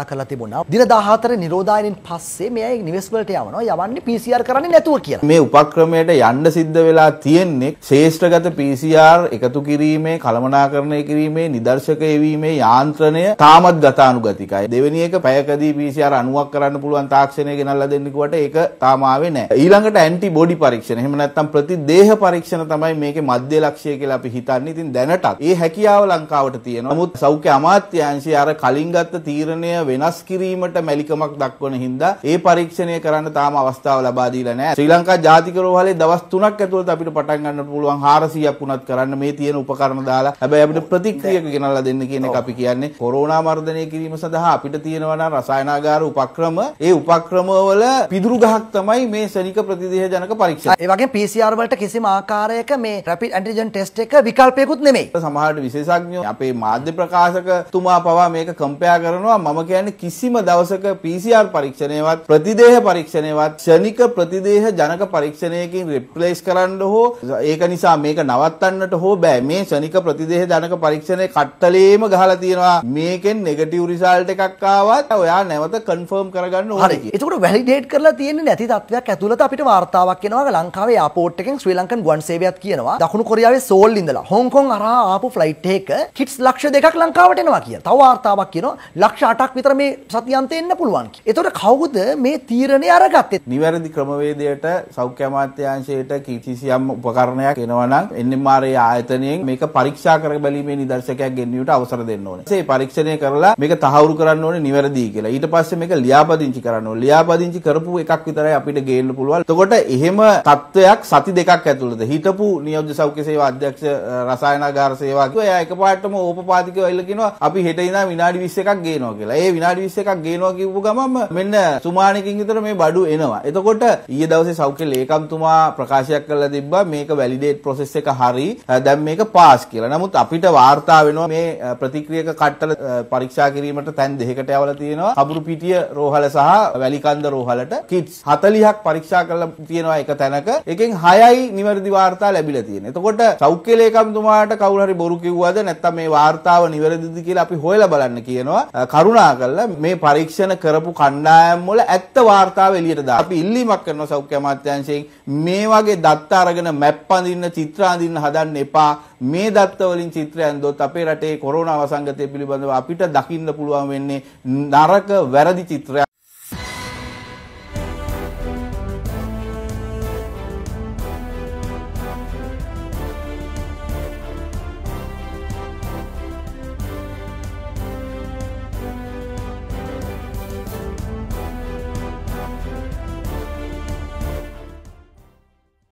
කලා තිබුණා. දින 14 නිරෝධායනෙන් පස්සේ මේ අය නිවෙස් වලට යවනවා. යවන්නේ PCR කරන්නේ නැතුව කියලා. මේ උපක්‍රමයට යන්න සිද්ධ වෙලා තියෙන්නේ ශේෂ්ඨගත PCR එකතු කිරීමේ, කළමනාකරණය කිරීමේ, නිදර්ශක එවීමේ යාන්ත්‍රණය තාමත් ගතානුගතිකයි. දෙවෙනි එක පැයකදී PCR 90ක් කරන්න පුළුවන් තාක්ෂණය ගෙනල්ලා දෙන්න කිව්වට ඒක තාම ආවේ නැහැ. ඊළඟට ඇන්ටිබොඩි පරීක්ෂණ. එහෙම නැත්නම් ප්‍රතිදේහ පරීක්ෂණ තමයි මේකේ මධ්‍ය ලක්ෂ්‍යය කියලා අපි හිතන්නේ. ඉතින් දැනටත් ඒ හැකියාව ලංකාවට තියෙනවා. නමුත් සෞඛ්‍ය අමාත්‍යාංශය අර කලින් ගත්ත තීරණය වෙනස් කිරීමට මැලිකමක් දක්වන හින්දා ඒ පරීක්ෂණය කරන්න තාම අවස්ථාව ලබා දීලා නැහැ. ශ්‍රී ලංකා ජාතික රෝහලේ දවස් 3ක් ඇතුළත අපිට පටන් ගන්න පුළුවන් 400ක් වුණත් කරන්න මේ තියෙන උපකරණ දාලා. හැබැයි අපිට ප්‍රතික්‍රියක ගෙනල්ලා දෙන්න කියන එක අපි කියන්නේ කොරෝනා මර්ධනය කිරීම සඳහා අපිට තියෙනවා නම් රසායනාගාර උපක්‍රම. ඒ උපක්‍රමවල පිදුරු ගහක් තමයි මේ ශනික ප්‍රතිදේහ ජනක පරීක්ෂණ. ඒ වගේ PCR වලට කිසිම ආකාරයක මේ rapid antigen test එක විකල්පයකුත් නෙමෙයි. සමහරට විශේෂඥයෝ අපේ මාධ්‍ය ප්‍රකාශකතුමා පවා මේක කම්පයා කරනවා මම කියන්නේ කිසිම දවසක PCR පරීක්ෂණයවත් ප්‍රතිදේහ පරීක්ෂණයවත් ක්ෂණික ප්‍රතිදේහ ජනක පරීක්ෂණයකින් රිප්ලේස් කරන්න හෝ ඒක නිසා මේක නවත්තන්නට හෝ බෑ මේ ක්ෂණික ප්‍රතිදේහ ජනක පරීක්ෂණය කට්ටලේම ගහලා තියෙනවා මේකෙන් නෙගටිව් රිසල්ට් එකක් ආවත් ඔයා නැවත කන්ෆර්ම් කරගන්න ඕනේ කියලා. ඒකට වැලිඩේට් කරලා තියෙන්නේ නැති තත්ත්වයක් ඇතුළත අපිට වාර්තාවක් එනවා ලංකාවේ එයාපෝට් එකෙන් ශ්‍රී ලංකන් ගුවන් සේවයත් කියනවා දකුණු කොරියාවේ සෝල් ඉඳලා හොංකොං අරහා ආපු ෆ්ලයිට් එක කිට්ස් ලක්ෂ දෙකක් ලංකාවට එනවා කියලා. තව වාර්තාවක් කියනවා ලක්ෂ 8ක් විතර මේ සතියන්තය එන්න පුළුවන්. එතකොට කවුද මේ තීරණය අරගත්තේ? නිවැරදි ක්‍රමවේදයට සෞඛ්‍ය අමාත්‍යාංශයට කිසිසියම් උපකරණයක් එනවනම් NMR ආයතනයෙන් මේක පරීක්ෂා කර බැලීමේ නිදර්ශකයක් ගෙන්වීමට අවසර දෙන්න ඕනේ. ඒ පරීක්ෂණය කරලා මේක තහවුරු කරන්න ඕනේ නිවැරදි කියලා. ඊට පස්සේ මේක ලියාපදිංචි කරන්න ඕනේ. ලියාපදිංචි කරපු එකක් විතරයි අපිට ගේන්න පුළුවන්. එතකොට එහෙම තත්වයක් සති දෙකක් ඇතුළත හිටපු නියෝජ්‍ය සෞඛ්‍ය සේවා අධ්‍යක්ෂ රසායනාගාර සේවා කිව්වා එයා එකපාරටම ඕපපාතිකව එල්ල කියනවා අපි හෙට ඉඳන් විනාඩි 20 එකක් ගේනවා කියලා. ඒ විනාඩි 20ක් ගේනවා කියපු ගමන්ම මෙන්න සුමානකින් විතර මේ බඩු එනවා. එතකොට ඊයේ දවසේ සෞඛ්‍ය ලේකම්තුමා ප්‍රකාශයක් කළා තිබ්බා මේක වැලිඩේට් process එක හරි. දැන් මේක පාස් කියලා. නමුත් අපිට වාර්තා වෙනවා මේ ප්‍රතික්‍රියක කට්ටල පරීක්ෂා කිරීමට තැන් දෙකකට යවලා තියෙනවා. කබුරු පිටිය රෝහල සහ වැලිකන්ද රෝහලට කිට්ස් 40ක් පරීක්ෂා කරලා තියෙනවා එක තැනක. එකෙන් 6යි නිවැරදි වාර්තා ලැබිලා තියෙනවා. එතකොට සෞඛ්‍ය ලේකම්තුමාට කවුරු හරි බොරු කිව්වද නැත්නම් මේ වාර්තාව නිවැරදිද කියලා අපි හොයලා බලන්න කියනවා. කරුණාකර කරලා මේ පරීක්ෂණ කරපු කණ්ඩායම් වල ඇත්ත වාර්තාව එළියට දාන්න. අපි ඉල්ලීමක් කරනවා සෞඛ්‍ය අමාත්‍යාංශයෙන් මේ වගේ දත්ත අරගෙන මැප් අඳින්න, චිත්‍ර අඳින්න හදන්න එපා. මේ දත්ත වලින් චිත්‍ර ඇඳුවොත් අපේ රටේ කොරෝනා වසංගතය පිළිබඳව අපිට දකින්න පුළුවන් වෙන්නේ නරක වැරදි චිත්‍රයක්.